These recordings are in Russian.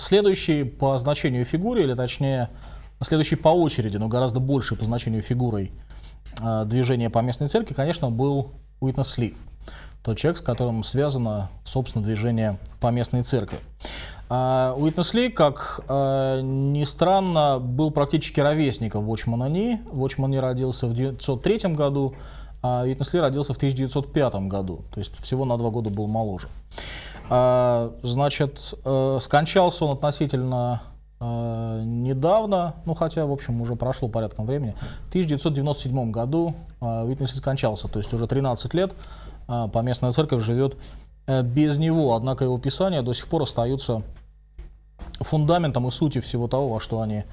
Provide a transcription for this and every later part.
Следующий по значению фигуре, или точнее, следующий по очереди, но гораздо больше по значению фигурой а, движения по местной церкви, конечно, был Уитнес Ли. Тот человек, с которым связано, собственно, движение по местной церкви. А, Уитнес Ли, как а, ни странно, был практически ровесником Вочмана Ни. Вочман родился в 1903 году, а Уитнес Ли родился в 1905 году, то есть всего на два года был моложе. А, значит, э, скончался он относительно э, недавно, ну хотя, в общем, уже прошло порядком времени, в 1997 году а, Витнес скончался, то есть уже 13 лет а, поместная церковь живет э, без него, однако его писания до сих пор остаются фундаментом и сутью всего того, во что они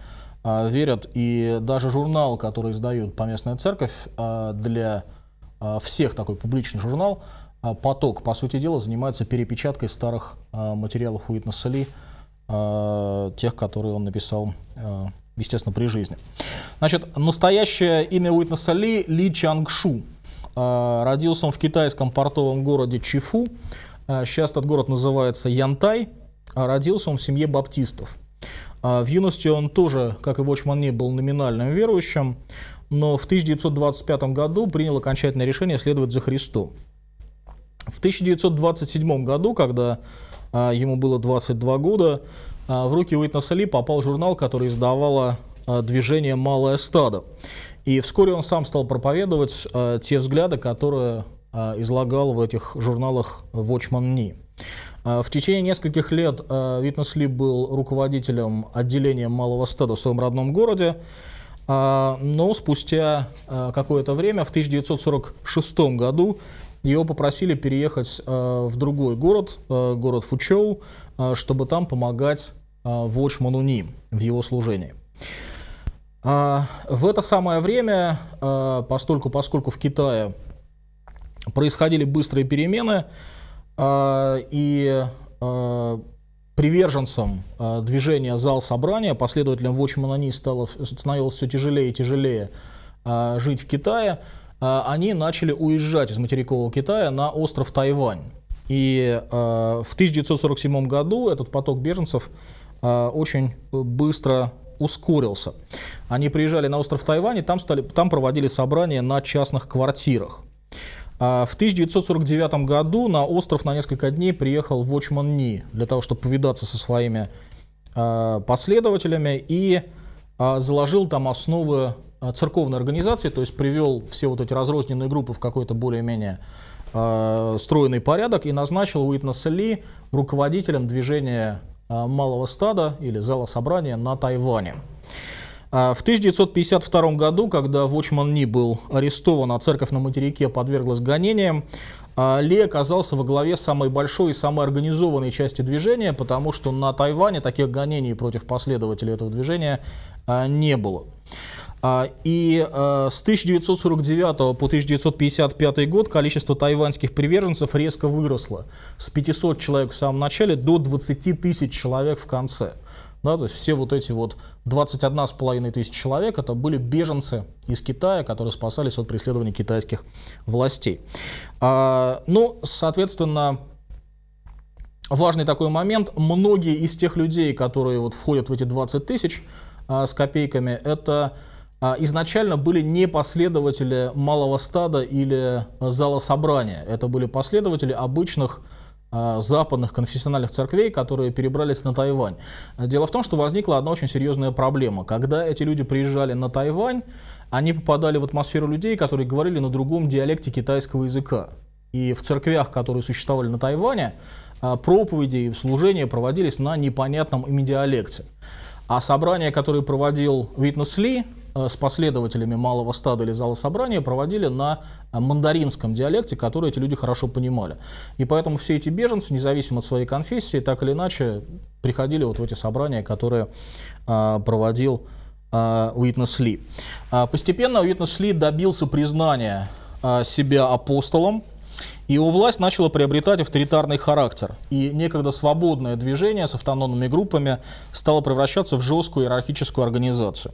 верят, и даже журнал, который издают поместная церковь для всех такой публичный журнал, а, поток, по сути дела, занимается перепечаткой старых а, материалов Уитнеса Ли, а, тех, которые он написал, естественно, при жизни. Значит, настоящее имя Уитнеса Ли — Ли Чангшу. Родился он в китайском портовом городе Чифу. Сейчас этот город называется Янтай. Родился он в семье баптистов. В юности он тоже, как и Вочман, не был номинальным верующим, но в 1925 году принял окончательное решение следовать за Христом. В 1927 году, когда а, ему было 22 года, а, в руки Уитна Сали попал журнал, который издавало а, движение «Малое стадо». И вскоре он сам стал проповедовать те взгляды, которые излагал в этих журналах «Watchman Ни». в течение нескольких лет а, Витнес Ли был руководителем отделения малого стада в своем родном городе, но спустя какое-то время, в 1946 году, его попросили переехать э, в другой город, э, город Фучоу, э, чтобы там помогать Вочману Ни в его служении. А, в это самое время, постольку, поскольку в Китае происходили быстрые перемены, и приверженцам движения «Зал собрания», последователям Вочмана Ни стало, становилось все тяжелее и тяжелее жить в Китае, а, они начали уезжать из материкового Китая на остров Тайвань. И а, в 1947 году этот поток беженцев а, очень быстро ускорился. Они приезжали на остров Тайвань и там, стали, там проводили собрания на частных квартирах. В 1949 году на остров на несколько дней приехал Вочман Ни для того, чтобы повидаться со своими последователями и заложил там основы а, церковной организации, то есть привел все вот эти разрозненные группы в какой-то более-менее а, стройный порядок и назначил Уитнеса Ли руководителем движения а, малого стада или зала собрания на Тайване. В 1952 году, когда Вочман Ни был арестован, а церковь на материке подверглась гонениям, ли оказался во главе самой большой и самой организованной части движения, потому что на Тайване таких гонений против последователей этого движения не было. А, и э, с 1949 по 1955 год количество тайваньских приверженцев резко выросло с 500 человек в самом начале до 20 тысяч человек в конце. Да, то есть все вот эти вот с половиной тысяч человек это были беженцы из Китая, которые спасались от преследования китайских властей. А, ну, соответственно, важный такой момент. Многие из тех людей, которые вот входят в эти 20 тысяч а, с копейками, это а изначально были не последователи малого стада или зала собрания. Это были последователи обычных а, западных конфессиональных церквей, которые перебрались на Тайвань. Дело в том, что возникла одна очень серьезная проблема. Когда эти люди приезжали на Тайвань, они попадали в атмосферу людей, которые говорили на другом диалекте китайского языка. И в церквях, которые существовали на Тайване, а, проповеди и служения проводились на непонятном им диалекте. А собрания, которые проводил Витнес Ли, Э, с последователями малого стада или зала собрания проводили на э, мандаринском диалекте, который эти люди хорошо понимали. И поэтому все эти беженцы, независимо от своей конфессии, так или иначе приходили вот в эти собрания, которые э, проводил Уитнес Ли. А постепенно Уитнес Ли добился признания себя апостолом, его власть начала приобретать авторитарный характер, и некогда свободное движение с автономными группами стало превращаться в жесткую иерархическую организацию.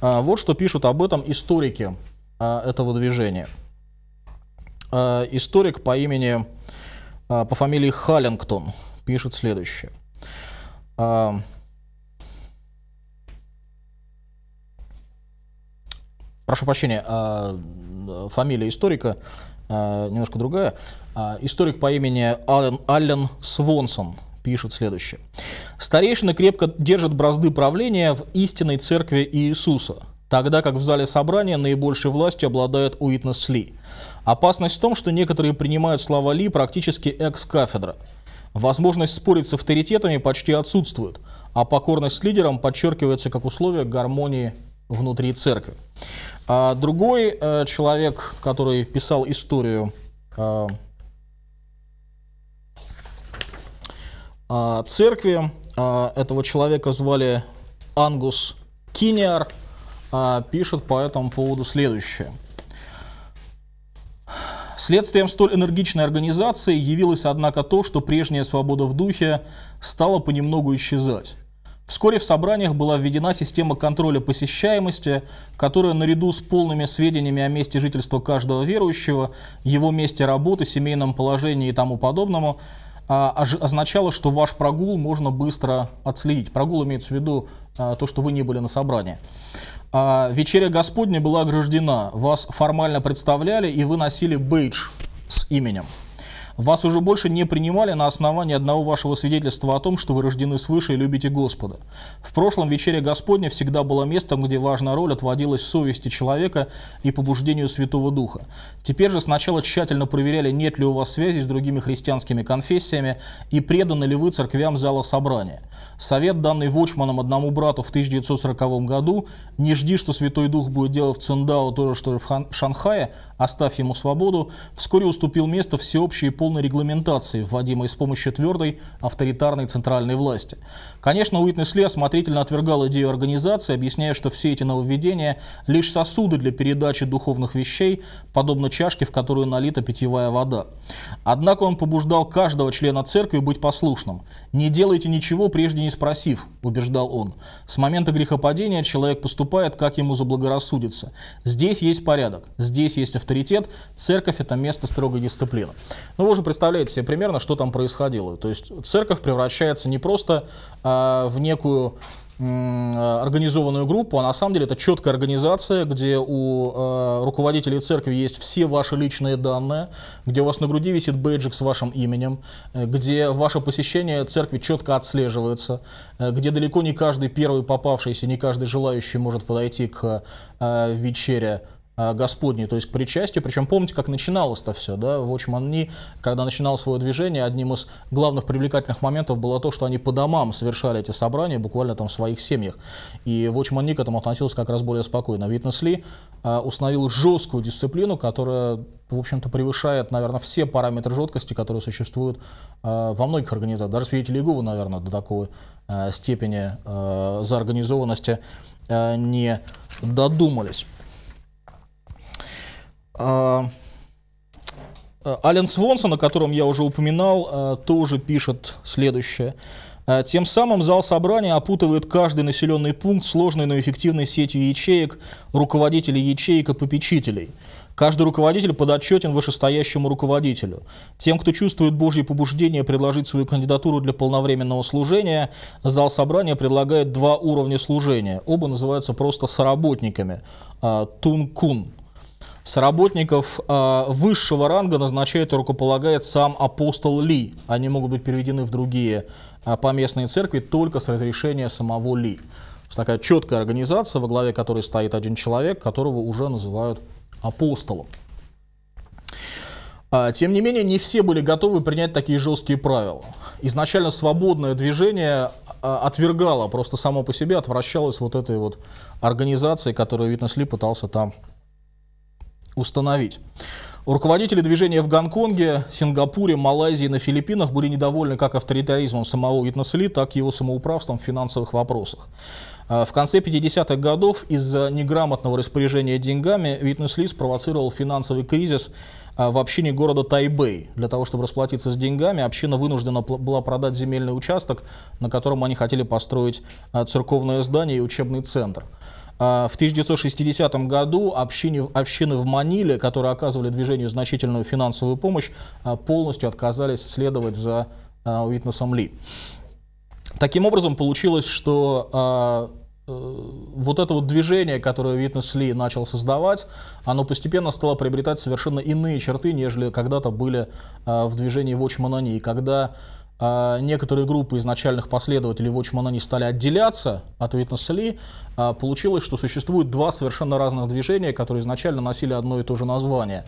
А, вот что пишут об этом историки а, этого движения. А, историк по имени, по фамилии Халлингтон пишет следующее. Прошу прощения, фамилия историка а, немножко другая. А, историк по имени Аллен, Аллен Свонсон пишет следующее. Старейшины крепко держат бразды правления в истинной церкви Иисуса, тогда как в зале собрания наибольшей властью обладает Уитнес Ли. Опасность в том, что некоторые принимают слова Ли практически экс-кафедра. Возможность спорить с авторитетами почти отсутствует, а покорность лидерам подчеркивается как условие гармонии внутри церкви. А другой э, человек, который писал историю э, э, церкви, э, этого человека звали Ангус Киниар, э, пишет по этому поводу следующее. Следствием столь энергичной организации явилось, однако, то, что прежняя свобода в духе стала понемногу исчезать. Вскоре в собраниях была введена система контроля посещаемости, которая наряду с полными сведениями о месте жительства каждого верующего, его месте работы, семейном положении и тому подобному, а, означало, что ваш прогул можно быстро отследить. Прогул имеется в виду а, то, что вы не были на собрании. А, Вечеря Господня была ограждена, вас формально представляли и вы носили бейдж с именем. Вас уже больше не принимали на основании одного вашего свидетельства о том, что вы рождены свыше и любите Господа. В прошлом вечере Господня всегда было местом, где важная роль отводилась совести человека и побуждению Святого Духа. Теперь же сначала тщательно проверяли, нет ли у вас связи с другими христианскими конфессиями и преданы ли вы церквям зала собрания. Совет, данный Вочманом одному брату в 1940 году, не жди, что Святой Дух будет делать в Циндао то же, что и в Шанхае, оставь ему свободу, вскоре уступил место всеобщей и полной полной регламентации, вводимой с помощью твердой авторитарной центральной власти. Конечно, Уитнесли осмотрительно отвергал идею организации, объясняя, что все эти нововведения – лишь сосуды для передачи духовных вещей, подобно чашке, в которую налита питьевая вода. Однако он побуждал каждого члена церкви быть послушным. «Не делайте ничего, прежде не спросив», – убеждал он. «С момента грехопадения человек поступает, как ему заблагорассудится. Здесь есть порядок, здесь есть авторитет, церковь – это место строгой дисциплины». Ну вот уже представляете себе примерно, что там происходило. То есть церковь превращается не просто э, в некую организованную группу, а на самом деле это четкая организация, где у э, руководителей церкви есть все ваши личные данные, где у вас на груди висит бейджик с вашим именем, э, где ваше посещение церкви четко отслеживается, э, где далеко не каждый первый попавшийся, не каждый желающий может подойти к э, вечере а, Господней, то есть к причастию. Причем помните, как начиналось-то все, да, в Watchman Nee, когда начинал свое движение, одним из главных привлекательных моментов было то, что они по домам совершали эти собрания, буквально там в своих семьях. И Watchman Nee к этому относился как раз более спокойно. Витнес Ли а, установил жесткую дисциплину, которая, в общем-то, превышает, наверное, все параметры жесткости, которые существуют а, во многих организациях. Даже свидетели Иеговы, наверное, до такой степени заорганизованности не додумались. А, э, Ален Свонсон, о котором я уже упоминал, э, тоже пишет следующее. «Э, тем самым зал собрания опутывает каждый населенный пункт сложной, но эффективной сетью ячеек, руководителей ячеек и попечителей. Каждый руководитель подотчетен вышестоящему руководителю. Тем, кто чувствует Божье побуждение предложить свою кандидатуру для полновременного служения, зал собрания предлагает два уровня служения. Оба называются просто «соработниками» – «тун-кун». Сработников э, а, высшего ранга назначает и рукополагает сам апостол Ли. Они могут быть переведены в другие э, поместные церкви только с разрешения самого Ли. такая четкая организация, во главе которой стоит один человек, которого уже называют апостолом. А, тем не менее, не все были готовы принять такие жесткие правила. Изначально свободное движение отвергало, просто само по себе отвращалось вот этой вот организации, которую Витнес Ли пытался там установить. Руководители движения в Гонконге, Сингапуре, Малайзии и на Филиппинах были недовольны как авторитаризмом самого Итнасели, так и его самоуправством в финансовых вопросах. А, в конце 50-х годов из-за неграмотного распоряжения деньгами Витнес-Ли спровоцировал финансовый кризис а, в общине города Тайбэй. Для того, чтобы расплатиться с деньгами, община вынуждена была продать земельный участок, на котором они хотели построить а, церковное здание и учебный центр. А, в 1960 году общине, общины в Маниле, которые оказывали движению значительную финансовую помощь, а, полностью отказались следовать за а, Уитнесом Ли. Таким образом, получилось, что э, вот это вот движение, которое Витнес Ли начал создавать, оно постепенно стало приобретать совершенно иные черты, нежели когда-то были в движении Watchman Они. Когда а, некоторые группы изначальных последователей Watchmen не стали отделяться от Witness Ли, а, получилось, что существует два совершенно разных движения, которые изначально носили одно и то же название.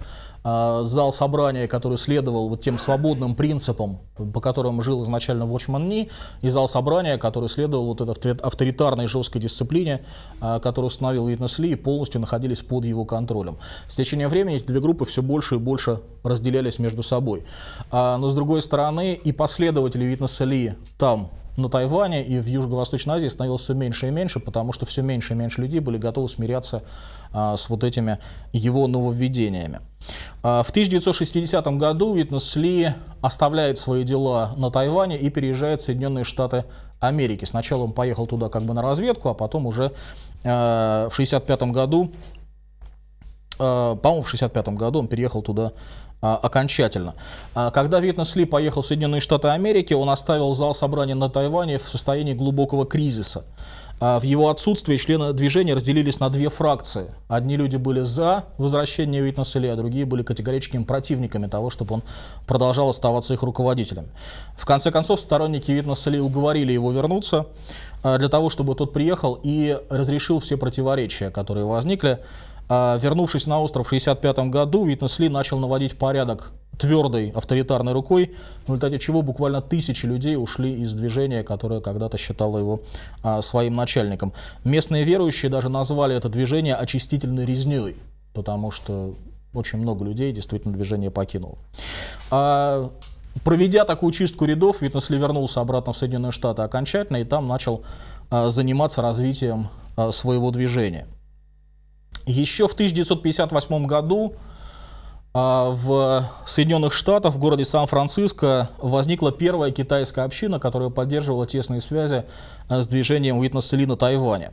А, зал собрания, который следовал вот тем свободным принципам, по которым жил изначально Watchman Ни, и зал собрания, который следовал вот этой авторитарной жесткой дисциплине, а, которую установил Витнес Ли, и полностью находились под его контролем. С течением времени эти две группы все больше и больше разделялись между собой. А, но с другой стороны, и последователи Витнеса Ли там на Тайване и в Южго-Восточной Азии становилось все меньше и меньше, потому что все меньше и меньше людей были готовы смиряться а, с вот этими его нововведениями. А, в 1960 году Витнес Ли оставляет свои дела на Тайване и переезжает в Соединенные Штаты Америки. Сначала он поехал туда как бы на разведку, а потом уже а, в 1965 году, а, по-моему, в 1965 году он переехал туда а, окончательно. А, когда Витнес Ли поехал в Соединенные Штаты Америки, он оставил зал собрания на Тайване в состоянии глубокого кризиса. А, в его отсутствие члены движения разделились на две фракции. Одни люди были за возвращение Витнеса Ли, а другие были категорическими противниками того, чтобы он продолжал оставаться их руководителем. В конце концов, сторонники Витнеса Ли уговорили его вернуться для того, чтобы тот приехал и разрешил все противоречия, которые возникли. А, вернувшись на остров в 1965 году, Витнес Ли начал наводить порядок твердой авторитарной рукой, в результате чего буквально тысячи людей ушли из движения, которое когда-то считало его а, своим начальником. Местные верующие даже назвали это движение очистительной резней, потому что очень много людей действительно движение покинуло. А, проведя такую чистку рядов, Витнес Ли вернулся обратно в Соединенные Штаты окончательно и там начал а, заниматься развитием а, своего движения. Еще в 1958 году а, в Соединенных Штатах, в городе Сан-Франциско, возникла первая китайская община, которая поддерживала тесные связи а, с движением Витнес Ли на Тайване.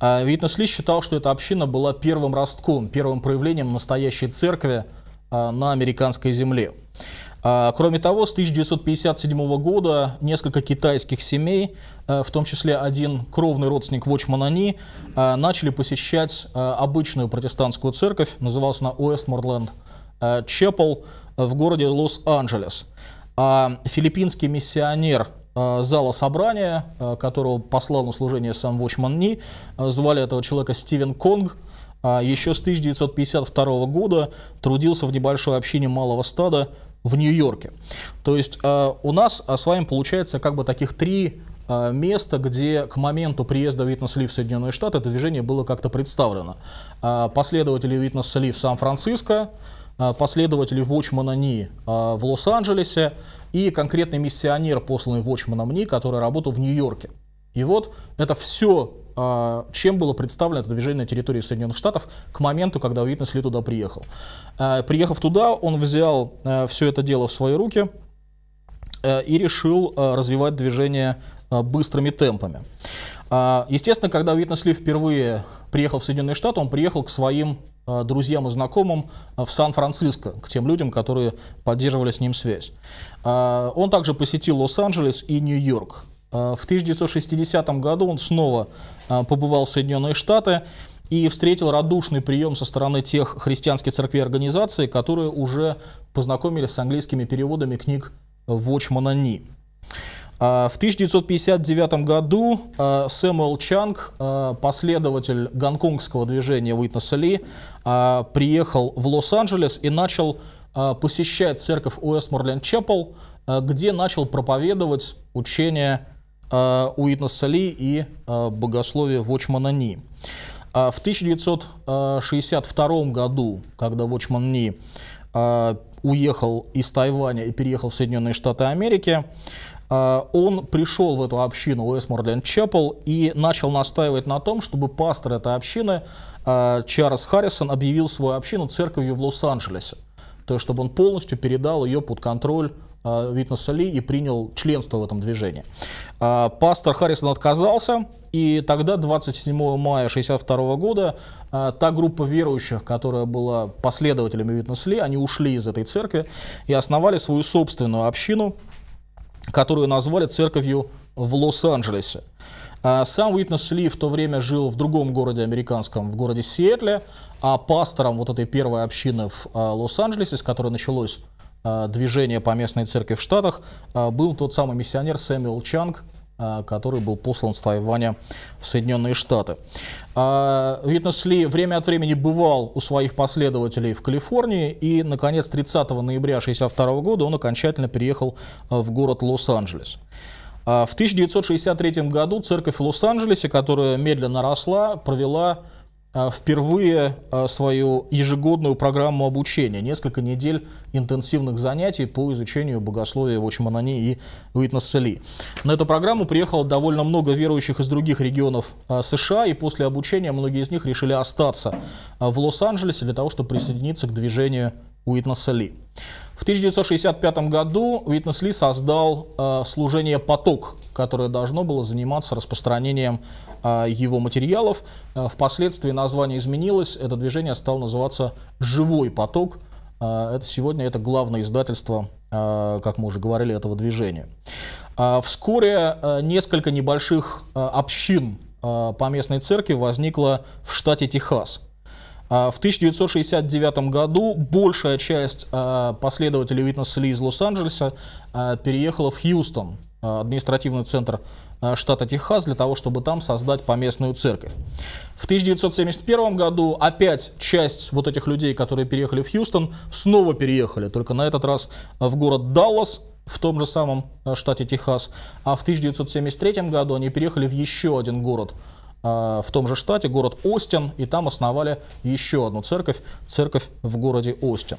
Витнес а, Ли считал, что эта община была первым ростком, первым проявлением настоящей церкви на американской земле. А, кроме того, с 1957 года несколько китайских семей, э, в том числе один кровный родственник Вочманани, э, начали посещать э, обычную протестантскую церковь, называлась она Уэстморленд Чепл в городе Лос-Анджелес. А филиппинский миссионер зала собрания, которого послал на служение сам Вочманни, звали этого человека Стивен Конг, еще с 1952 года трудился в небольшой общине малого стада в Нью-Йорке. То есть э, у нас э, с вами получается как бы таких три э, места, где к моменту приезда Witness Leaf в Соединенные Штаты это движение было как-то представлено. Последователи Witness Leaf в Сан-Франциско, последователи Вочмана Ни в Лос-Анджелесе и конкретный миссионер, посланный Вочманом Ни, который работал в Нью-Йорке. И вот это все а, чем было представлено это движение на территории Соединенных Штатов к моменту, когда Уитнес Ли туда приехал. А, приехав туда, он взял а, все это дело в свои руки и решил развивать движение быстрыми темпами. Естественно, когда Уитнес Ли впервые приехал в Соединенные Штаты, он приехал к своим друзьям и знакомым в Сан-Франциско, к тем людям, которые поддерживали с ним связь. Он также посетил Лос-Анджелес и Нью-Йорк. В 1960 году он снова а, побывал в Соединенные Штаты и встретил радушный прием со стороны тех христианских церквей и организаций, которые уже познакомились с английскими переводами книг Вочмана Ни. В 1959 году а, Сэмюэл Чанг, а, последователь гонконгского движения Уитнеса Ли, приехал в Лос-Анджелес и начал посещать церковь Уэстморленд Чепл, где начал проповедовать учение Э, Уитна Сали и э, богословие Вочманани. А в 1962 э, году, когда Вочманни уехал из Тайваня и переехал в Соединенные Штаты Америки, он пришел в эту общину Уэстморленд Чепл и начал настаивать на том, чтобы пастор этой общины Чарльз Харрисон объявил свою общину церковью в Лос-Анджелесе. То есть, чтобы он полностью передал ее под контроль а, Витна Соли и принял членство в этом движении. А, пастор Харрисон отказался, и тогда, 27 мая 1962 года, а, та группа верующих, которая была последователями Витнес Ли, они ушли из этой церкви и основали свою собственную общину, которую назвали церковью в Лос-Анджелесе. Сам Уитнес Ли в то время жил в другом городе американском, в городе Сиэтле, а пастором вот этой первой общины в Лос-Анджелесе, с которой началось Э, движения по местной церкви в Штатах э, был тот самый миссионер Сэмюэл Чанг, э, который был послан с Тайваня в Соединенные Штаты. Витнес Ли время от времени бывал у своих последователей в Калифорнии, и, наконец, 30 ноября 1962 года он окончательно приехал в город Лос-Анджелес. В 1963 году церковь в Лос-Анджелесе, которая медленно росла, провела а, впервые а, свою ежегодную программу обучения, несколько недель интенсивных занятий по изучению богословия в Очманане и Уитнесса На эту программу приехало довольно много верующих из других регионов а, США, и после обучения многие из них решили остаться в Лос-Анджелесе для того, чтобы присоединиться к движению Уитнесса Ли. В 1965 году Уитнес Ли создал служение «Поток», которое должно было заниматься распространением а, его материалов. А, впоследствии название изменилось, это движение стало называться «Живой поток». А, это сегодня это главное издательство, как мы уже говорили, этого движения. Вскоре несколько небольших общин по местной церкви возникло в штате Техас. В 1969 году большая часть последователей Уитнес Ли из Лос-Анджелеса переехала в Хьюстон, административный центр Э, штата Техас для того, чтобы там создать поместную церковь. В 1971 году опять часть вот этих людей, которые переехали в Хьюстон, снова переехали, только на этот раз в город Даллас, в том же самом э, штате Техас, а в 1973 году они переехали в еще один город э, в том же штате, город Остин, и там основали еще одну церковь, церковь в городе Остин.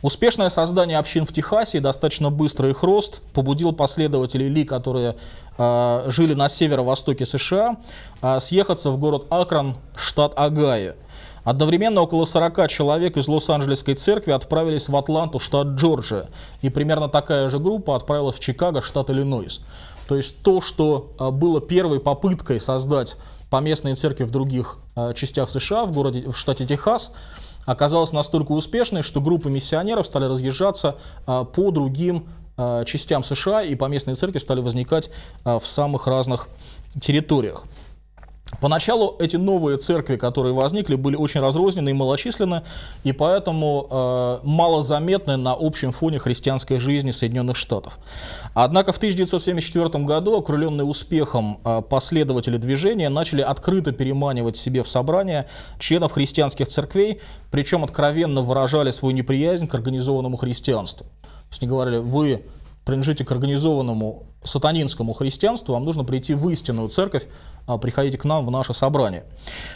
Успешное создание общин в Техасе и достаточно быстрый их рост побудил последователей Ли, которые э, жили на северо-востоке США, э, съехаться в город Акрон штат Агая. Одновременно около 40 человек из Лос-Анджелесской церкви отправились в Атланту, штат Джорджия. И примерно такая же группа отправилась в Чикаго, штат Иллинойс. То есть то, что э, было первой попыткой создать поместные церкви в других э, частях США, в, городе, в штате Техас, оказалась настолько успешной, что группы миссионеров стали разъезжаться а, по другим а, частям США, и поместные церкви стали возникать а, в самых разных территориях. Поначалу эти новые церкви, которые возникли, были очень разрознены и малочисленны, и поэтому э, малозаметны на общем фоне христианской жизни Соединенных Штатов. Однако в 1974 году, окрыленные успехом э, последователи движения, начали открыто переманивать себе в собрание членов христианских церквей, причем откровенно выражали свою неприязнь к организованному христианству. То есть они говорили, вы принадлежите к организованному сатанинскому христианству, вам нужно прийти в истинную церковь, а, приходите к нам в наше собрание.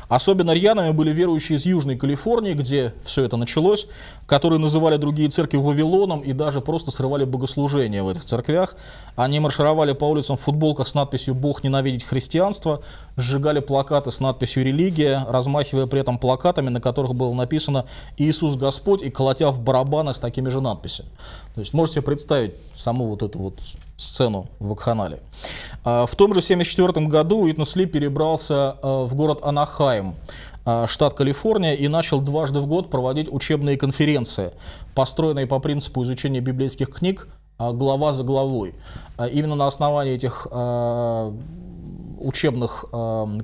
Особенно рьяными были верующие из Южной Калифорнии, где все это началось, которые называли другие церкви Вавилоном и даже просто срывали богослужения в этих церквях. Они маршировали по улицам в футболках с надписью «Бог ненавидит христианство», сжигали плакаты с надписью «Религия», размахивая при этом плакатами, на которых было написано «Иисус Господь» и колотя в барабаны с такими же надписями. То есть можете представить саму саму вот эту вот сцену в вакханалии. А, в том же 1974 году Уитнесли перебрался а, в город Анахайм, а, штат Калифорния, и начал дважды в год проводить учебные конференции, построенные по принципу изучения библейских книг глава за главой. Именно на основании этих учебных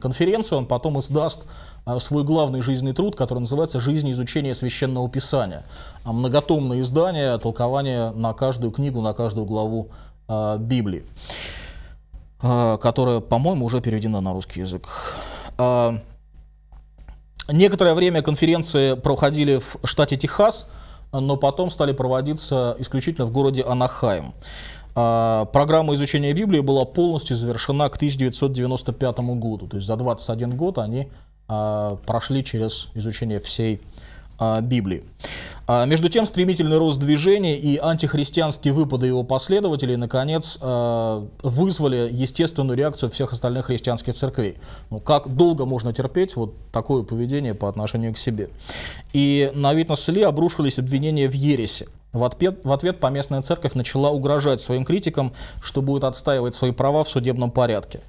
конференций он потом издаст а, свой главный жизненный труд, который называется «Жизнь изучения священного писания». А Многотомное издание, толкование на каждую книгу, на каждую главу а, Библии, которая, по-моему, уже переведена на русский язык. Некоторое время конференции проходили в штате Техас, но потом стали проводиться исключительно в городе Анахайм. Программа изучения Библии была полностью завершена к 1995 году, то есть за 21 год они а, прошли через изучение всей а, Библии. А, между тем, стремительный рост движения и антихристианские выпады его последователей, наконец, вызвали естественную реакцию всех остальных христианских церквей. Ну, как долго можно терпеть вот такое поведение по отношению к себе? И на вид на селе обрушились обвинения в ересе. В ответ, в ответ поместная церковь начала угрожать своим критикам, что будет отстаивать свои права в судебном порядке.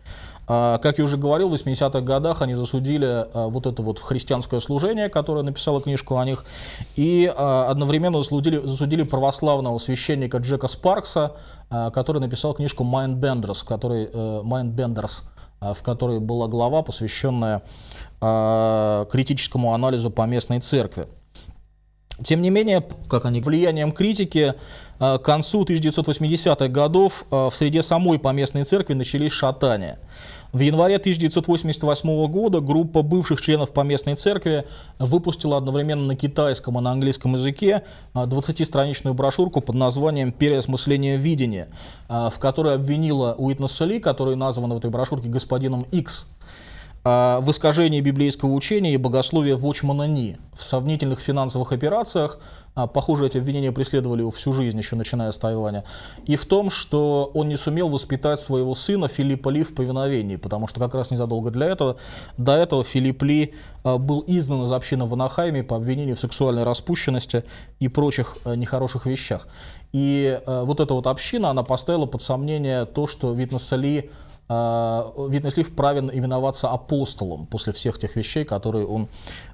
А, как я уже говорил, в 80-х годах они засудили а, вот это вот христианское служение, которое написало книжку о них, и а, одновременно засудили, засудили православного священника Джека Спаркса, который написал книжку «Mindbenders», в которой, э, Mindbenders, в которой была глава, посвященная критическому анализу поместной церкви. Тем не менее, как они... влиянием критики к концу 1980-х годов в среде самой поместной церкви начались шатания. В январе 1988 года группа бывших членов поместной церкви выпустила одновременно на китайском и на английском языке 20-страничную а, брошюрку под названием «Переосмысление видения», а, в которой обвинила Уитнеса Ли, который назван в этой брошюрке господином Икс, а, в искажении библейского учения и богословия Вочмана Ни. В сомнительных финансовых операциях, а, похоже, эти обвинения преследовали его всю жизнь, еще начиная с Тайваня, и в том, что он не сумел воспитать своего сына Филиппа Ли в повиновении, потому что как раз незадолго для этого, до этого Филипп Ли а, был изгнан из общины в Анахайме по обвинению в сексуальной распущенности и прочих нехороших вещах. И вот эта вот община, она поставила под сомнение то, что Витнес Ли а, видно, Шлиф правен именоваться апостолом после всех тех вещей, которые он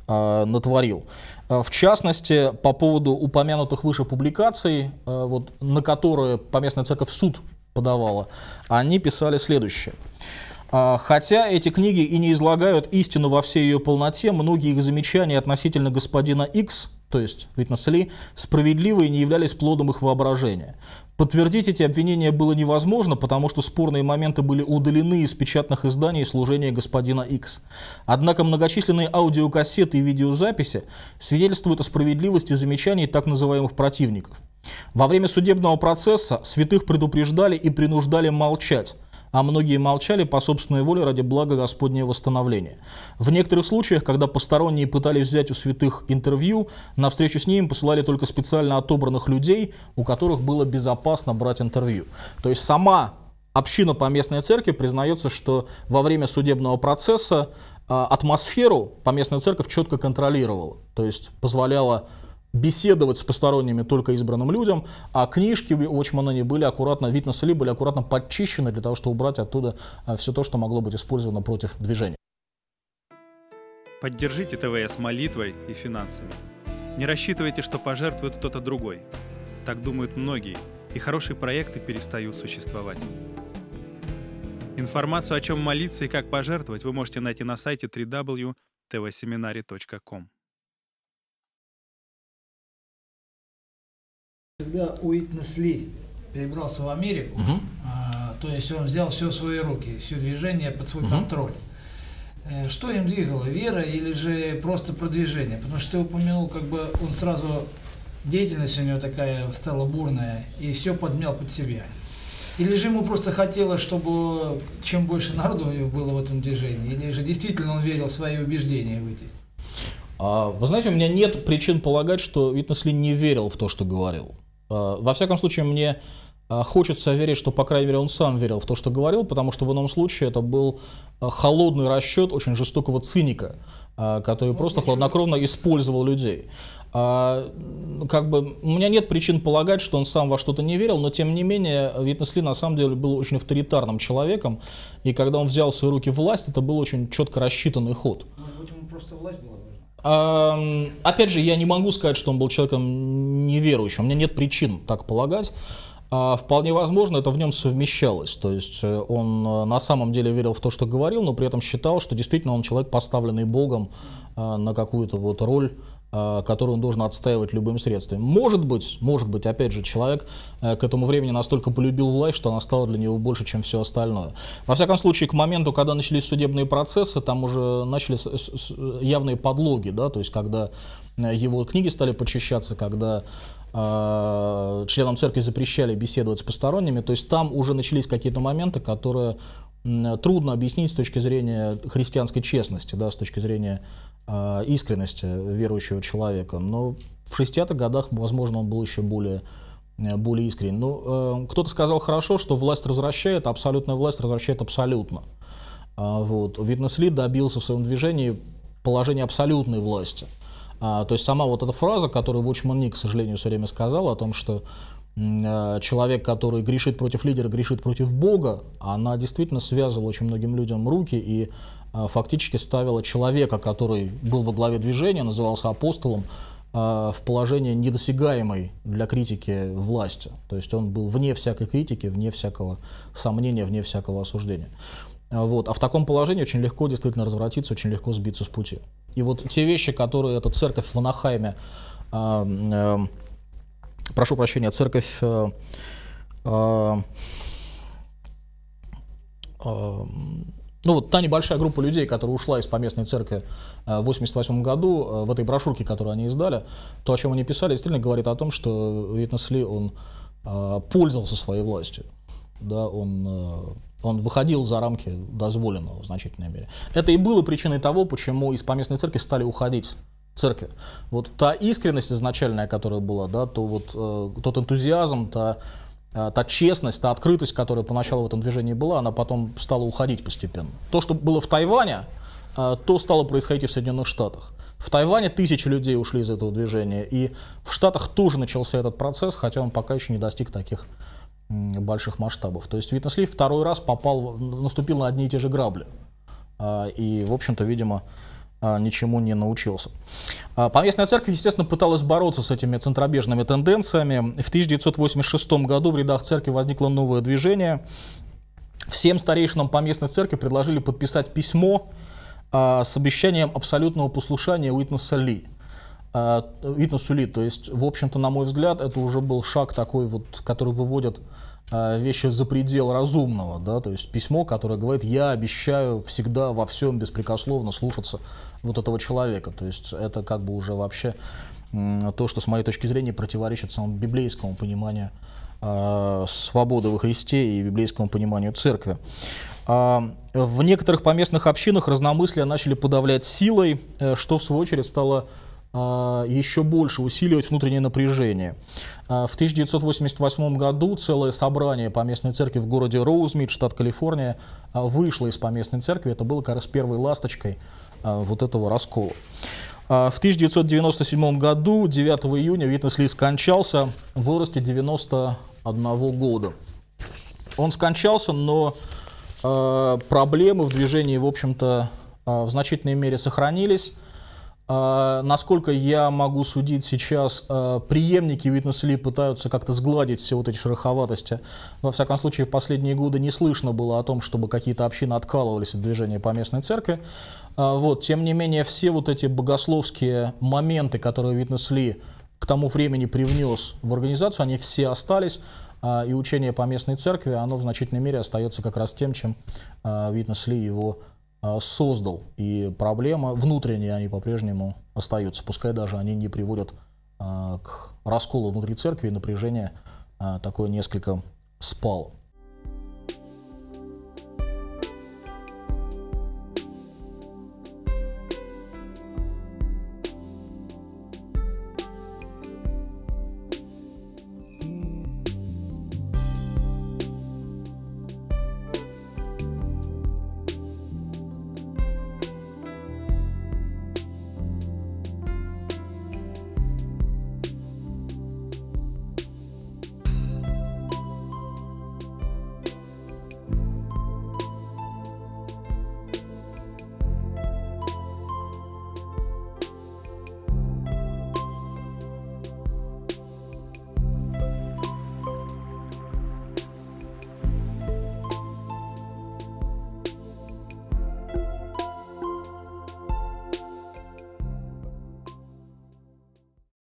э, натворил. А, в частности, по поводу упомянутых выше публикаций, э, вот, на которые поместная церковь в суд подавала, они писали следующее. Хотя эти книги и не излагают истину во всей ее полноте, многие их замечания относительно господина Икс, то есть Витнес Ли, справедливые не являлись плодом их воображения. Подтвердить эти обвинения было невозможно, потому что спорные моменты были удалены из печатных изданий служения господина X. Однако многочисленные аудиокассеты и видеозаписи свидетельствуют о справедливости замечаний так называемых противников. Во время судебного процесса святых предупреждали и принуждали молчать, а многие молчали по собственной воле ради блага Господнего восстановления. В некоторых случаях, когда посторонние пытались взять у святых интервью, на встречу с ними посылали только специально отобранных людей, у которых было безопасно брать интервью. То есть сама община по местной церкви признается, что во время судебного процесса а, атмосферу по местной церковь четко контролировала, то есть позволяла беседовать с посторонними только избранным людям, а книжки у Очмана не были аккуратно, видно, на соли были аккуратно подчищены для того, чтобы убрать оттуда э, все то, что могло быть использовано против движения. Поддержите ТВС молитвой и финансами. Не рассчитывайте, что пожертвует кто-то другой. Так думают многие, и хорошие проекты перестают существовать. Информацию, о чем молиться и как пожертвовать, вы можете найти на сайте www.tvseminary.com. Когда Уитнес Сли перебрался в Америку, угу. а, то есть он взял все в свои руки, все движение под свой угу. контроль. Э, что им двигало, вера или же просто продвижение? Потому что ты упомянул, как бы он сразу, деятельность у него такая стала бурная, и все подмял под себя. Или же ему просто хотелось, чтобы чем больше народу у него было в этом движении, или же действительно он верил в свои убеждения в эти? А, вы знаете, у меня нет причин полагать, что Витнес Ли не верил в то, что говорил. Э, во всяком случае, мне э, Хочется верить, что, по крайней мере, он сам верил в то, что говорил, потому что в ином случае это был э, холодный расчет очень жестокого циника, который ну, просто хладнокровно использовал людей. А, как бы, у меня нет причин полагать, что он сам во что-то не верил, но тем не менее Витнес Ли на самом деле был очень авторитарным человеком, и когда он взял в свои руки власть, это был очень четко рассчитанный ход. Может быть, ему просто власть была Опять же, я не могу сказать, что он был человеком неверующим. У меня нет причин так полагать. А, вполне возможно, это в нем совмещалось. То есть э, он э, на самом деле верил в то, что говорил, но при этом считал, что действительно он человек, поставленный Богом э, на какую-то вот роль Э, которую он должен отстаивать любыми средствами. Может быть, может быть, опять же, человек э, к этому времени настолько полюбил власть, что она стала для него больше, чем все остальное. Во всяком случае, к моменту, когда начались судебные процессы, там уже начались явные подлоги, да, то есть когда э, его книги стали подчищаться, когда членам церкви запрещали беседовать с посторонними, то есть там уже начались какие-то моменты, которые трудно объяснить с точки зрения христианской честности, да, с точки зрения а, искренности верующего человека. Но в 60-х годах, возможно, он был еще более, э, более искренен. Но ну, э, кто-то сказал хорошо, что власть развращает, абсолютная власть развращает абсолютно. А, вот. Витнес Ли добился в своем движении положения абсолютной власти. А, то есть сама вот эта фраза, которую Вучман Ник, к сожалению, все время сказал о том, что Э, человек, который грешит против лидера, грешит против Бога, она действительно связывала очень многим людям руки и э, фактически ставила человека, который был во главе движения, назывался апостолом, э, в положение недосягаемой для критики власти. То есть он был вне всякой критики, вне всякого сомнения, вне всякого осуждения. Вот. А в таком положении очень легко действительно развратиться, очень легко сбиться с пути. И вот те вещи, которые эта церковь в Анахайме э, э, прошу прощения, церковь э, э, э, ну вот та небольшая группа людей, которая ушла из поместной церкви э, в 1988 году, э, в этой брошюрке, которую они издали, то, о чем они писали, действительно говорит о том, что Витнес Ли, он пользовался своей властью. Да, он, он выходил за рамки дозволенного в значительной мере. Это и было причиной того, почему из поместной церкви стали уходить церкви. Вот та искренность изначальная, которая была, да, то вот э, тот энтузиазм, та, э, та честность, та открытость, которая поначалу в этом движении была, она потом стала уходить постепенно. То, что было в Тайване, э, то стало происходить и в Соединенных Штатах. В Тайване тысячи людей ушли из этого движения, и в Штатах тоже начался этот процесс, хотя он пока еще не достиг таких больших масштабов. То есть Витнес Ли второй раз попал, наступил на одни и те же грабли. Э, и, в общем-то, видимо, а, ничему не научился. А, Поместная церковь, естественно, пыталась бороться с этими центробежными тенденциями. В 1986 году в рядах церкви возникло новое движение. Всем старейшинам поместной церкви предложили подписать письмо а, с обещанием абсолютного послушания Уитнеса Ли. Уитнесу Ли, то есть, в общем-то, на мой взгляд, это уже был шаг такой вот, который выводит а, вещи за предел разумного, да, то есть письмо, которое говорит, я обещаю всегда во всем беспрекословно слушаться вот этого человека, то есть это как бы уже вообще то, что с моей точки зрения противоречит самому библейскому пониманию а, свободы во Христе и библейскому пониманию церкви. А, в некоторых поместных общинах разномыслия начали подавлять силой, э, что в свою очередь стало а, еще больше усиливать внутреннее напряжение. А, в 1988 году целое собрание поместной церкви в городе Роузмид, штат Калифорния, а, вышло из поместной церкви. Это было как раз первой ласточкой вот этого раскола. В 1997 году, 9 июня, Витнес Ли скончался в возрасте 91 года. Он скончался, но проблемы в движении, в общем-то, в значительной мере сохранились. А, насколько я могу судить сейчас, а, преемники Витнес Ли пытаются как-то сгладить все вот эти шероховатости. Во всяком случае, в последние годы не слышно было о том, чтобы какие-то общины откалывались от движения по местной церкви. А, вот. Тем не менее, все вот эти богословские моменты, которые Витнес Ли к тому времени привнес в организацию, они все остались. И учение по местной церкви, оно в значительной мере остается как раз тем, чем Витнес Ли его а, создал. И проблемы внутренние, они по-прежнему остаются, пускай даже они не приводят а, к расколу внутри церкви, и напряжение а, такое несколько спало.